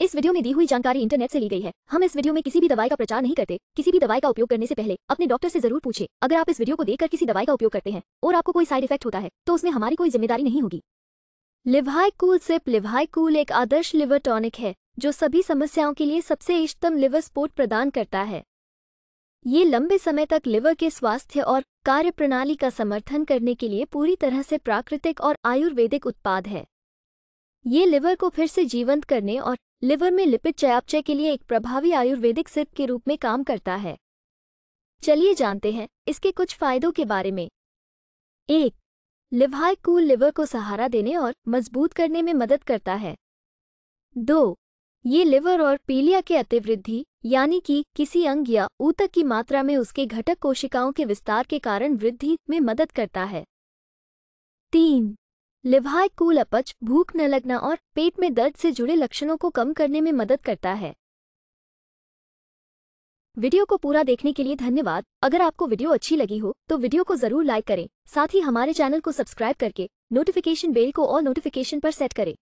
इस वीडियो में दी हुई जानकारी इंटरनेट से ली गई है हम इस वीडियो में किसी भी दवाई का प्रचार नहीं करते किसी भी दवाई का उपयोग करने से पहले अपने डॉक्टर से जरूर पूछे अगर आप इस वीडियो को देखकर किसी दवाई का उपयोग करते हैं और आपको कोई साइड इफेक्ट होता है तो उसमें हमारी कोई जिम्मेदारी नहीं होगी लिवाई कूल सिप लिवाई कूल एक आदर्श लिवर टॉनिक है जो सभी समस्याओं के लिए सबसे इष्टतम लिवर स्पोर्ट प्रदान करता है ये लंबे समय तक लिवर के स्वास्थ्य और कार्यप्रणाली का समर्थन करने के लिए पूरी तरह से प्राकृतिक और आयुर्वेदिक उत्पाद है ये लिवर को फिर से जीवंत करने और लिवर में लिपिड चयापचय के लिए एक प्रभावी आयुर्वेदिक सिद्ध के रूप में काम करता है चलिए जानते हैं इसके कुछ फायदों के बारे में एक लिवाई कूल लिवर को सहारा देने और मजबूत करने में मदद करता है दो ये लिवर और पीलिया के अतिवृद्धि यानी कि किसी अंग या ऊतक की मात्रा में उसके घटक कोशिकाओं के विस्तार के कारण वृद्धि में मदद करता है तीन लिवहाय कूल अपच भूख न लगना और पेट में दर्द से जुड़े लक्षणों को कम करने में मदद करता है वीडियो को पूरा देखने के लिए धन्यवाद अगर आपको वीडियो अच्छी लगी हो तो वीडियो को जरूर लाइक करें साथ ही हमारे चैनल को सब्सक्राइब करके नोटिफिकेशन बेल को और नोटिफिकेशन पर सेट करें